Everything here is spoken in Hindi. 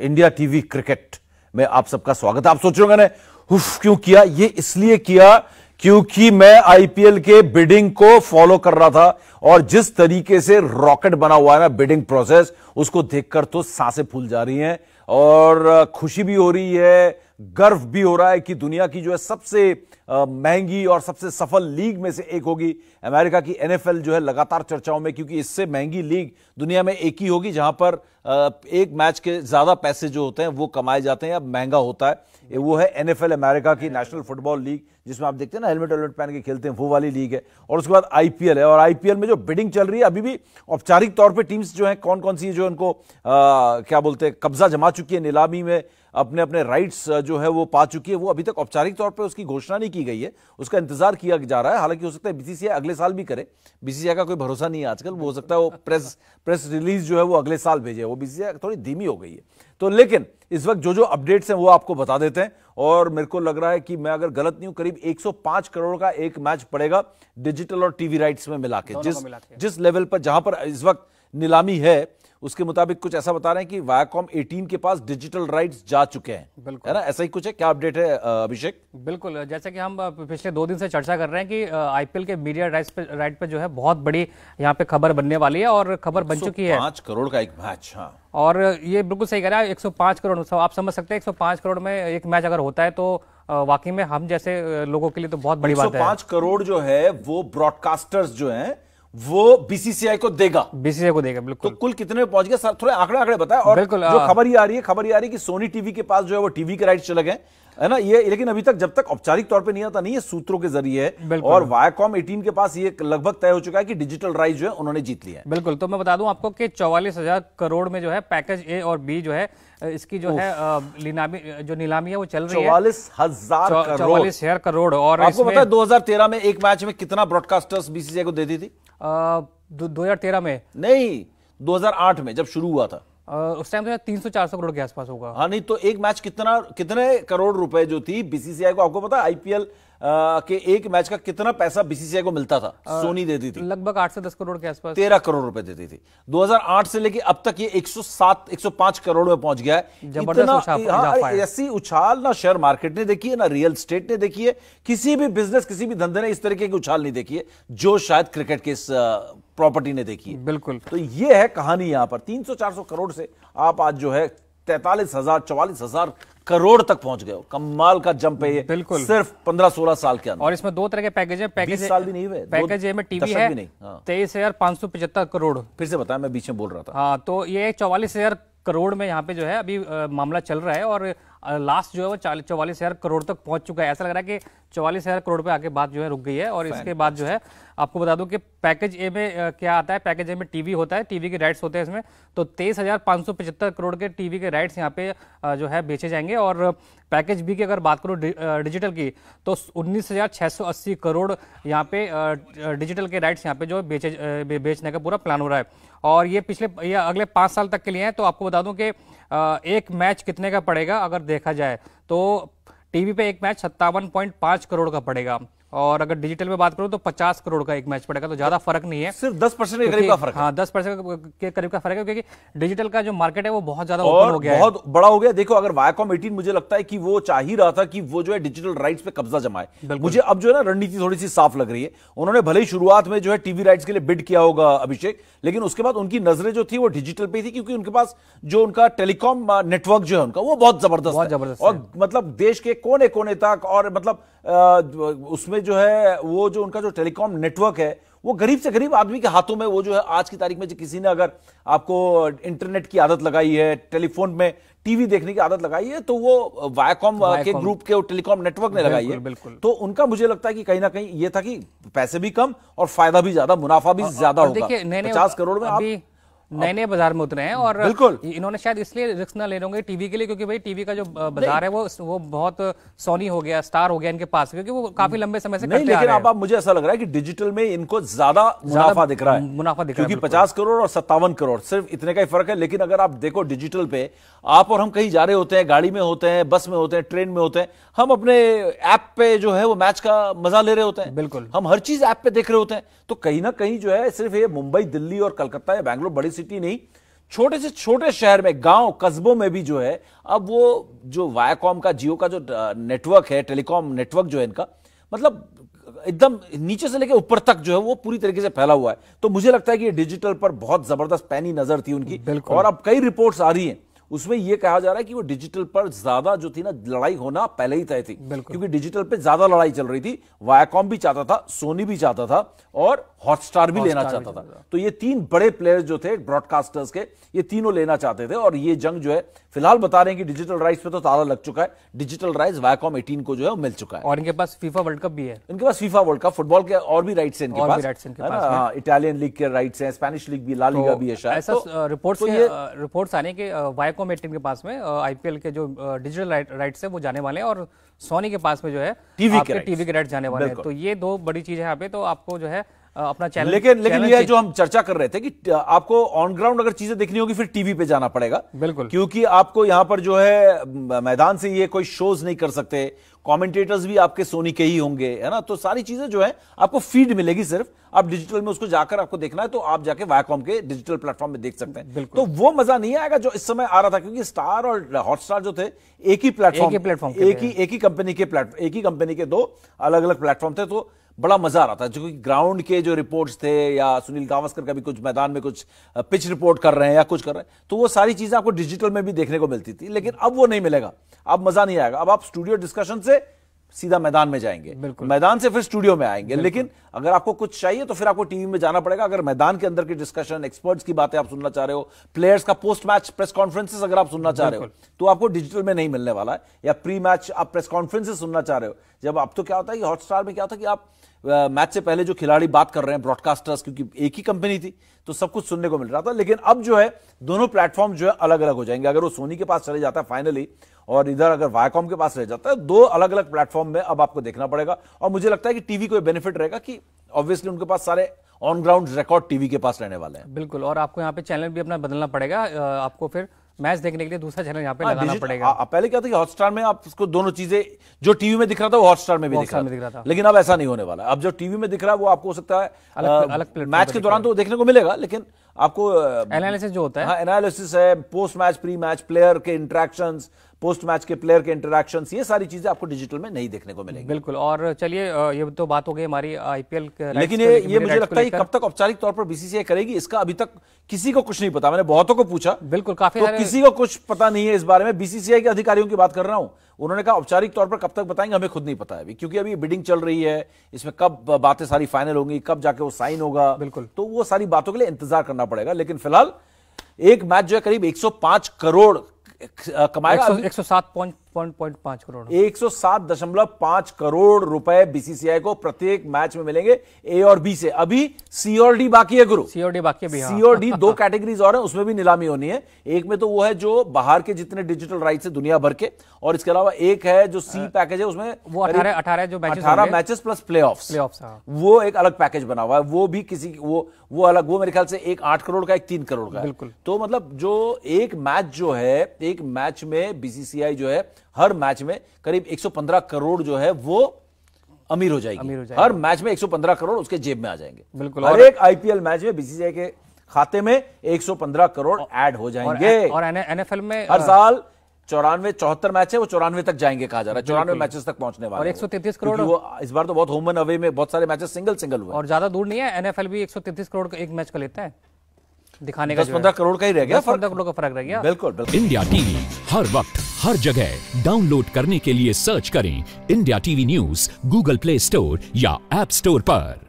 इंडिया टीवी क्रिकेट में आप सबका स्वागत है आप सोच रहे मैंने हुफ क्यों किया ये इसलिए किया क्योंकि मैं आईपीएल के बिडिंग को फॉलो कर रहा था और जिस तरीके से रॉकेट बना हुआ है ना बिडिंग प्रोसेस उसको देखकर तो सांसें फूल जा रही हैं और खुशी भी हो रही है गर्व भी हो रहा है कि दुनिया की जो है सबसे महंगी और सबसे सफल लीग में से एक होगी अमेरिका की एनएफएल जो है लगातार चर्चाओं में क्योंकि इससे महंगी लीग दुनिया में एक ही होगी जहां पर एक मैच के ज़्यादा पैसे जो होते हैं वो कमाए जाते हैं अब महंगा होता है वो है एनएफएल अमेरिका की नेशनल फुटबॉल लीग जिसमें आप देखते हैं ना हेलमेट वेलमेट पहन के खेलते हैं वो वाली लीग है और उसके बाद आईपीएल है और आईपीएल में जो बिडिंग चल रही है अभी भी औपचारिक तौर पर टीम्स जो हैं कौन कौन सी जो उनको क्या बोलते हैं कब्जा जमा चुकी है नीलामी में अपने अपने राइट्स जो है वो पा चुकी है वो अभी तक औपचारिक तौर पर उसकी घोषणा नहीं की गई है उसका इंतजार किया जा रहा है हालांकि हो सकता है बीसीसीआई अगले साल भी करे बीसीसीआई का कोई भरोसा नहीं है आजकल वो हो सकता है वो प्रेस प्रेस रिलीज जो है वो अगले साल भेजे वो बीसीसीआई थोड़ी धीमी हो गई है तो लेकिन इस वक्त जो जो अपडेट्स हैं वो आपको बता देते हैं और मेरे को लग रहा है कि मैं अगर गलत नहीं हूं करीब 105 करोड़ का एक मैच पड़ेगा डिजिटल और टीवी राइट्स में मिला के जिस जिस लेवल पर जहां पर इस वक्त नीलामी है उसके मुताबिक कुछ ऐसा बता रहे हैं कि वायाकॉम एटीन के पास डिजिटल राइट्स जा चुके हैं बिल्कुल है ना ऐसा ही कुछ है क्या अपडेट है अभिषेक बिल्कुल जैसे कि हम पिछले दो दिन से चर्चा कर रहे हैं कि आईपीएल के मीडिया राइट्स पे राइट पे जो है बहुत बड़ी यहाँ पे खबर बनने वाली है और खबर बन चुकी है पांच करोड़ का एक मैच हाँ और ये बिल्कुल सही कह रहा है एक करोड़ मतलब आप समझ सकते हैं एक करोड़ में एक मैच अगर होता है तो वाकई में हम जैसे लोगों के लिए तो बहुत बड़ी बात है पांच करोड़ जो है वो ब्रॉडकास्टर्स जो है वो बीसीसीआई को देगा बीसीसीआई को देगा बिल्कुल तो कुल कितने में पहुंच गया सर थोड़े आंकड़े आंकड़े बताए और जो खबर ये आ रही है खबर ये आ रही है कि सोनी टीवी के पास जो है वो टीवी के राइट चले गए है ना ये लेकिन अभी तक जब तक औपचारिक तौर पे नहीं आता नहीं ये सूत्रों के जरिए और वायकॉम एटीन के पास ये लगभग तय हो चुका है कि डिजिटल राइट जो है उन्होंने जीत लिया है बिल्कुल तो मैं बता दूं आपको कि चौवालीस हजार करोड़ में जो है पैकेज ए और बी जो है इसकी जो है नीलामी जो नीलामी है वो चल रही है चौवालीस हजार चौवालीस हजार करोड़ और आपको पता है दो में एक मैच में कितना ब्रॉडकास्टर्स बीसीसीआई को दे दी थी दो हजार तेरह में नहीं 2008 में जब शुरू हुआ था आ, उस टाइम तो तीन सौ चार सौ करोड़ के आसपास होगा हाँ नहीं तो एक मैच कितना कितने करोड़ रुपए जो थी बीसीसीआई को आपको पता आईपीएल कि एक मैच का कितना पैसा बीसीसीआई को मिलता था आ, सोनी देती थी लगभग आठ से दस करोड़ के आसपास तेरह करोड़ रुपए देती थी 2008 से लेके अब तक ये 107 105 करोड़ में पहुंच गया है इतना हाँ, ऐसी उछाल ना शेयर मार्केट ने देखी है ना रियल स्टेट ने देखी है किसी भी बिजनेस किसी भी धंधे ने इस तरीके की उछाल नहीं देखी है जो शायद क्रिकेट के इस प्रॉपर्टी ने देखी है बिल्कुल तो ये है कहानी यहां पर तीन सौ करोड़ से आप आज जो है तैतालीस हजार चौवालीस हजार करोड़ तक पहुंच गए कमाल का जंप है ये बिल्कुल सिर्फ पंद्रह सोलह साल के अंदर और इसमें दो तरह के पैकेज है पैकेज साल भी नहीं हुए पैकेज ए में टीवी है हाँ। तेईस हजार पांच सौ पचहत्तर करोड़ फिर से बताया मैं बीच में बोल रहा था हाँ तो ये चौवालीस हजार करोड़ में यहाँ पे जो है अभी आ, मामला चल रहा है और लास्ट जो है वो चालीस चौवालीस हज़ार करोड़ तक पहुंच चुका है ऐसा लग रहा है कि चौवालीस हज़ार करोड़ पे आके बात जो है रुक गई है और इसके बाद जो है आपको बता दूं कि पैकेज ए में क्या आता है पैकेज ए में टीवी होता है टीवी के राइट्स होते हैं इसमें तो तेईस हजार सौ पचहत्तर करोड़ के टीवी के राइट्स यहाँ पे जो है बेचे जाएंगे और पैकेज बी की अगर बात करूँ डिजिटल की तो उन्नीस करोड़ यहाँ पे डिजिटल के राइट्स यहाँ पे जो बेचे बेचने का पूरा प्लान हो रहा है और ये पिछले या अगले पाँच साल तक के लिए हैं तो आपको बता दूं कि एक मैच कितने का पड़ेगा अगर देखा जाए तो टीवी पे एक मैच सत्तावन पॉइंट पांच करोड़ का पड़ेगा और अगर डिजिटल में बात करूं तो 50 करोड़ का एक मैच पड़ेगा तो ज्यादा फर्क नहीं है सिर्फ 10 परसेंट के करीब का फर्क हाँ दस परसेंट के करीब का फर्क है क्योंकि डिजिटल का जो मार्केट है वो बहुत ज्यादा ओपन हो गया बहुत है। बड़ा हो गया देखो अगर वायकॉम एटीन मुझे लगता है कि वो चाह ही रहा था कि वो जो है डिजिटल राइट्स पे कब्जा जमाए मुझे अब जो है ना रणनीति थोड़ी सी साफ लग रही है उन्होंने भले ही शुरुआत में जो है टीवी राइट्स के लिए बिड किया होगा अभिषेक लेकिन उसके बाद उनकी नजरें जो थी वो डिजिटल पे थी क्योंकि उनके पास जो उनका टेलीकॉम नेटवर्क जो है उनका वो बहुत जबरदस्त जबरदस्त और मतलब देश के कोने कोने तक और मतलब उसमें जो है वो जो उनका जो टेलीकॉम नेटवर्क है वो गरीब से गरीब आदमी के हाथों में वो जो है आज की तारीख में किसी ने अगर आपको इंटरनेट की आदत लगाई है टेलीफोन में टीवी देखने की आदत लगाई है तो वो वायाकॉम uh, के ग्रुप के टेलीकॉम नेटवर्क ने लगाई है बिल्कुल तो उनका मुझे लगता है कि कहीं ना कहीं ये था कि पैसे भी कम और फायदा भी ज्यादा मुनाफा भी ज्यादा होगा पचास करोड़ में आप नए नए बाजार में उतरे हैं और बिल्कुल इन्होंने शायद इसलिए रिस्क ना ले होंगे टीवी के लिए क्योंकि भाई टीवी का जो बाजार है वो वो बहुत सोनी हो गया स्टार हो गया इनके पास क्योंकि वो काफी लंबे समय से नहीं लेकिन आप मुझे ऐसा लग रहा है कि डिजिटल में इनको ज्यादा मुनाफा दिख रहा है मुनाफा दिख क्योंकि पचास करोड़ और सत्तावन करोड़ सिर्फ इतने का ही फर्क है लेकिन अगर आप देखो डिजिटल पे आप और हम कहीं जा रहे होते हैं गाड़ी में होते हैं बस में होते हैं ट्रेन में होते हैं हम अपने ऐप पे जो है वो मैच का मजा ले रहे होते हैं बिल्कुल हम हर चीज ऐप पे देख रहे होते हैं तो कहीं ना कहीं जो है सिर्फ ये मुंबई दिल्ली और कलकत्ता या बैंगलोर बड़ी सिटी नहीं छोटे से छोटे शहर में गांव कस्बों में भी जो है अब वो जो वायाकॉम का जियो का जो नेटवर्क है टेलीकॉम नेटवर्क जो है इनका मतलब एकदम नीचे से लेकर ऊपर तक जो है वो पूरी तरीके से फैला हुआ है तो मुझे लगता है कि डिजिटल पर बहुत जबरदस्त पैनी नजर थी उनकी और अब कई रिपोर्ट्स आ रही हैं उसमें यह कहा जा रहा है कि वो डिजिटल पर ज्यादा जो थी ना लड़ाई होना पहले ही तय थी क्योंकि डिजिटल पे ज्यादा लड़ाई चल रही थी वायाकॉम भी चाहता था सोनी भी चाहता था और हॉटस्टार भी लेना चाहता था।, तो ये तीन बड़े प्लेयर्स जो थे ब्रॉडकास्टर्स के ये तीनों लेना चाहते थे और ये जंग जो है फिलहाल बता रहे हैं कि डिजिटल राइट्स पे तो ताला लग चुका है डिजिटल राइट्स वायाकॉम एटीन को जो है मिल चुका है और इनके पास फीफा वर्ल्ड कप भी है इनके पास फीफा वर्ल्ड कप फुटबॉल के और भी राइट्स है इनके पास इटालियन हाँ, लीग हाँ। के राइट्स है स्पेनिश लीग भी ला लीगा तो भी है रिपोर्ट तो तो आने के वायकॉम एक्वामेटिन के पास में आईपीएल के जो डिजिटल राइट, राइट्स है वो जाने वाले हैं और सोनी के पास में जो है टीवी के राइट्स राइट जाने वाले हैं तो ये दो बड़ी चीज है यहाँ पे तो आपको जो है अपना चैनल लेकिन लेकिन ये जो हम चर्चा कर रहे थे कि आपको ऑन ग्राउंड अगर चीजें देखनी होगी फिर टीवी पे जाना पड़ेगा बिल्कुल क्योंकि आपको यहां पर जो है मैदान से ये कोई शोज नहीं कर सकते कमेंटेटर्स भी आपके सोनी के ही होंगे है ना तो सारी चीजें जो है आपको फीड मिलेगी सिर्फ आप डिजिटल में उसको जाकर आपको देखना है तो आप जाके वायकॉम के डिजिटल प्लेटफॉर्म में देख सकते हैं तो वो मजा नहीं आएगा जो इस समय आ रहा था क्योंकि स्टार और हॉटस्टार जो थे एक ही प्लेटफॉर्म एक ही प्लेटफॉर्म एक ही एक ही कंपनी के प्लेटफॉर्म एक ही कंपनी के दो अलग अलग प्लेटफॉर्म थे तो बड़ा मजा आ रहा था कि ग्राउंड के जो रिपोर्ट्स थे या सुनील गावस्कर कभी कुछ मैदान में कुछ पिच रिपोर्ट कर रहे हैं या कुछ कर रहे हैं तो वो सारी चीजें आपको डिजिटल में भी देखने को मिलती थी लेकिन अब वो नहीं मिलेगा अब मजा नहीं आएगा अब आप स्टूडियो डिस्कशन से सीधा मैदान में जाएंगे मैदान से फिर स्टूडियो में आएंगे लेकिन अगर आपको कुछ चाहिए तो फिर आपको टीवी में जाना पड़ेगा अगर मैदान के अंदर की डिस्कशन एक्सपर्ट्स की बातें आप सुनना चाह रहे हो प्लेयर्स का पोस्ट मैच प्रेस कॉन्फ्रेंसेस अगर आप सुनना चाह रहे हो तो आपको डिजिटल में नहीं मिलने वाला है या प्री मैच आप प्रेस कॉन्फ्रेंसेस सुनना चाह रहे हो जब आप तो क्या होता है हॉटस्टार में क्या होता है कि आप मैच से पहले जो खिलाड़ी बात कर रहे हैं ब्रॉडकास्टर्स क्योंकि एक ही कंपनी थी तो सब कुछ सुनने को मिल रहा था लेकिन अब जो है दोनों प्लेटफॉर्म जो है अलग अलग हो जाएंगे अगर वो सोनी के पास चले जाता है फाइनली और इधर अगर वायकॉम के पास रह जाता है तो दो अलग अलग प्लेटफॉर्म में अब आपको देखना पड़ेगा और मुझे लगता है कि टीवी को बेनिफिट रहेगा कि ऑब्वियसली उनके पास सारे ऑन ग्राउंड रिकॉर्ड टीवी के पास रहने वाले हैं बिल्कुल और आपको यहाँ पे चैनल भी अपना बदलना पड़ेगा आपको फिर मैच देखने के लिए दूसरा चैनल यहाँ पे हाँ, आ, लगाना पड़ेगा आ, पहले क्या था कि हॉटस्टार में आप उसको दोनों चीजें जो टीवी में दिख रहा था वो हॉटस्टार में भी दिख रहा, में दिख रहा था लेकिन अब ऐसा नहीं होने वाला अब जो टीवी में दिख रहा है वो आपको हो सकता है अलग, अलग मैच के दौरान तो देखने को मिलेगा लेकिन आपको एनालिसिस जो होता है एनालिसिस हाँ, है post match pre match player के इंट्रैक्शन पोस्ट मैच के प्लेयर के इंटरेक्शन ये सारी चीजें आपको डिजिटल में नहीं देखने को मिलेंगी बिल्कुल और चलिए ये तो बात हो गई हमारी आईपीएल लेकिन ये ये मुझे लगता है कब तक औपचारिक तौर पर बीसीसीआई करेगी इसका अभी तक किसी को कुछ नहीं पता मैंने बहुतों को पूछा बिल्कुल काफी तो किसी को कुछ पता नहीं है इस बारे में बीसीसीआई के अधिकारियों की बात कर रहा हूं उन्होंने कहा औपचारिक तौर पर कब तक बताएंगे हमें खुद नहीं पता है अभी क्योंकि अभी बिडिंग चल रही है इसमें कब बातें सारी फाइनल होंगी कब जाके वो साइन होगा बिल्कुल तो वो सारी बातों के लिए इंतजार करना पड़ेगा लेकिन फिलहाल एक मैच जो है करीब 105 करोड़ कमाएगा एक सौ सात पॉइंट 107.5 करोड़ एक करोड़ रुपए बीसीसीआई को प्रत्येक मैच में मिलेंगे ए और बी से अभी सी और डी बाकी है गुरु सी और डी बाकी भी सी और डी दो कैटेगरीज और हैं उसमें भी नीलामी होनी है एक में तो वो है जो बाहर के जितने डिजिटल राइट है दुनिया भर के और इसके अलावा एक है जो सी पैकेज हाँ। है उसमें वो अठारह अठारह जो अठारह matches plus play off play off वो एक अलग पैकेज बना हुआ है वो भी किसी वो वो अलग वो मेरे ख्याल से एक आठ करोड़ का एक तीन करोड़ का बिल्कुल तो मतलब जो एक मैच जो है एक मैच में बीसीसीआई जो है हर मैच में करीब 115 करोड़ जो है वो अमीर हो जाएगी अमीर हो जाएगी। हर मैच में 115 करोड़ उसके जेब में आ जाएंगे बिल्कुल हर एक आईपीएल मैच में बीसीसीआई के खाते में 115 करोड़ ऐड हो जाएंगे और, एनएफएल में हर साल चौरानवे चौहत्तर मैच है वो चौरानवे तक जाएंगे कहा जा रहा है चौरानवे मैचेस तक पहुंचने वाले और 133 करोड़ वो इस बार तो बहुत होम एंड अवे में बहुत सारे मैचेस सिंगल सिंगल हुए और ज्यादा दूर नहीं है एनएफएल भी 133 करोड़ का एक मैच का लेता है दिखाने का पंद्रह करोड़ का ही रह गया पंद्रह करोड़ का फर्क रह गया बिल्कुल इंडिया टीवी हर वक्त हर जगह डाउनलोड करने के लिए सर्च करें India TV news Google play store या एप स्टोर पर